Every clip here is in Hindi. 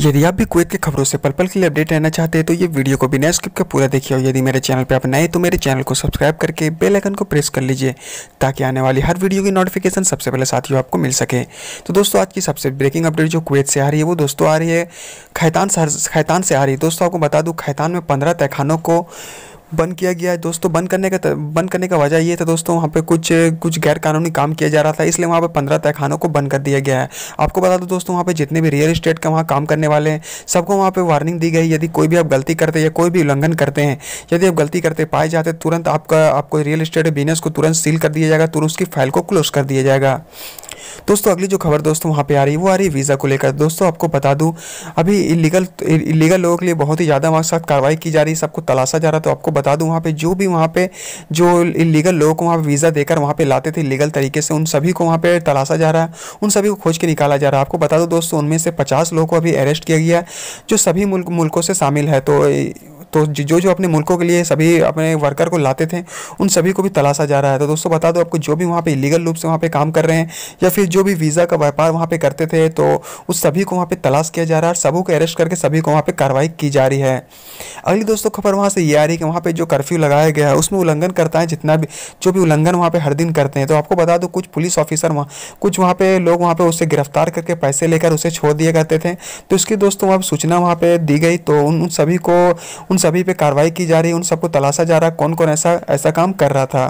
यदि आप भी कुवैत की खबरों से पल पल के लिए अपडेट रहना चाहते हैं तो ये वीडियो को बिना स्किप के पूरा देखिए और यदि मेरे चैनल पर आप नए तो मेरे चैनल को सब्सक्राइब करके बेल आइकन को प्रेस कर लीजिए ताकि आने वाली हर वीडियो की नोटिफिकेशन सबसे पहले साथियों आपको मिल सके तो दोस्तों आज की सबसे ब्रेकिंग अपडेट जो कुवैत से आ रही है वो दोस्तों आ रही है खैतान खैतान से आ रही है दोस्तों आपको बता दूँ खैतान में पंद्रह तहखानों को बंद किया गया है दोस्तों बंद करने का बंद करने का वजह ये था दोस्तों वहाँ पे कुछ कुछ गैर कानूनी काम किया जा रहा था इसलिए वहाँ पे पंद्रह तहखानों को बंद कर दिया गया है आपको बता दो दोस्तों वहाँ पे जितने भी रियल इस्टेट का वहाँ काम करने वाले हैं सबको वहाँ पे वार्निंग दी गई यदि कोई भी आप गलती करते या कोई भी उल्लंघन करते हैं यदि आप गलती करते पाए जाते तुरंत आपका आपको रियल इस्टेट बिजनेस को तुरंत सील कर दिया जाएगा तुरंत उसकी फाइल को क्लोज कर दिया जाएगा दोस्तों अगली जो खबर दोस्तों वहाँ पे आ रही है वो आ रही है वीज़ा को लेकर दोस्तों आपको बता दूँ अभी इलीगल इलीगल लोगों के लिए बहुत ही ज़्यादा के साथ कार्रवाई की जा रही है सबको तलाशा जा रहा है तो आपको बता दूं वहाँ पे जो भी वहाँ पे जो इलीगल लोगों को वहाँ पे वीज़ा देकर वहाँ पे लाते थे लीगल तरीके से उन सभी को वहाँ पे तलाशा जा रहा है उन सभी को खोज के निकाला जा रहा है आपको बता दो दोस्तों उनमें से पचास लोगों को अभी अरेस्ट किया गया है जो सभी मुल्क मुल्कों से शामिल है तो तो जो जो अपने मुल्कों के लिए सभी अपने वर्कर को लाते थे उन सभी को भी तलाशा जा रहा है तो दोस्तों बता दो आपको जो भी वहाँ पर इलीगल रूप से वहाँ पर काम कर रहे हैं या फिर जो भी वीज़ा का व्यापार वहाँ पर करते थे तो उस सभी को वहाँ पर तलाश किया जा रहा है और सबों को अरेस्ट करके सभी को वहाँ पर कार्रवाई की जा रही है अगली दोस्तों खबर वहाँ से ये आ रही है कि वहाँ पर जो कर्फ्यू लगाया गया है उसमें उल्लंघन करता है जितना भी जो भी उल्लंघन वहाँ पर हर दिन करते हैं तो आपको बता दो कुछ पुलिस ऑफिसर वहाँ कुछ वहाँ पे लोग वहाँ पे उसे गिरफ्तार करके पैसे लेकर उसे छोड़ दिया करते थे तो इसकी दोस्तों वहाँ सूचना वहाँ पे दी गई तो उन सभी को उन उन सभी पे कार्रवाई की जा रही है उन सबको तलाशा जा रहा है कौन कौन ऐसा ऐसा काम कर रहा था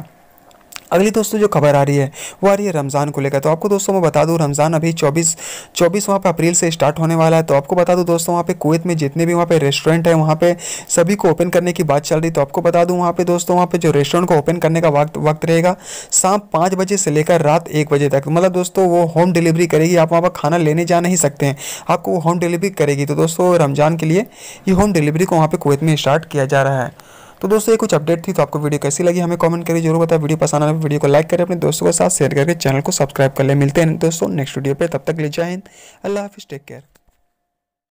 अगली दोस्तों जो खबर आ रही है वो आ रही है रमज़ान को लेकर तो आपको दोस्तों मैं बता दूँ रमज़ान अभी चौबीस चौबीस वहाँ पर अप्रैल से स्टार्ट होने वाला है तो आपको बता दूँ दोस्तों वहाँ पे कुवैत में जितने भी वहाँ पे रेस्टोरेंट है वहाँ पे सभी को ओपन करने की बात चल रही तो आपको बता दूँ वहाँ पर दोस्तों वहाँ पे जो रेस्टोरेंट को ओपन करने का वक्त वक्त रहेगा शाम पाँच बजे से लेकर रात एक बजे तक मतलब दोस्तों वो होम डिलीवरी करेगी आप वहाँ पर खाना लेने जा नहीं सकते हैं आपको वो होम डिलीवरी करेगी तो दोस्तों रमज़ान के लिए ये होम डिलीवरी को वहाँ पर कुवैत में स्टार्ट किया जा रहा है तो दोस्तों ये कुछ अपडेट थी तो आपको वीडियो कैसी लगी हमें कमेंट करके जरूर बताया वीडियो पसंद आए वीडियो को लाइक करें अपने दोस्तों के साथ शेयर करके चैनल को सब्सक्राइब कर ले मिलते हैं दोस्तों नेक्स्ट वीडियो पर तब तक ले जाए अल्लाह हाफिज़ टेक केयर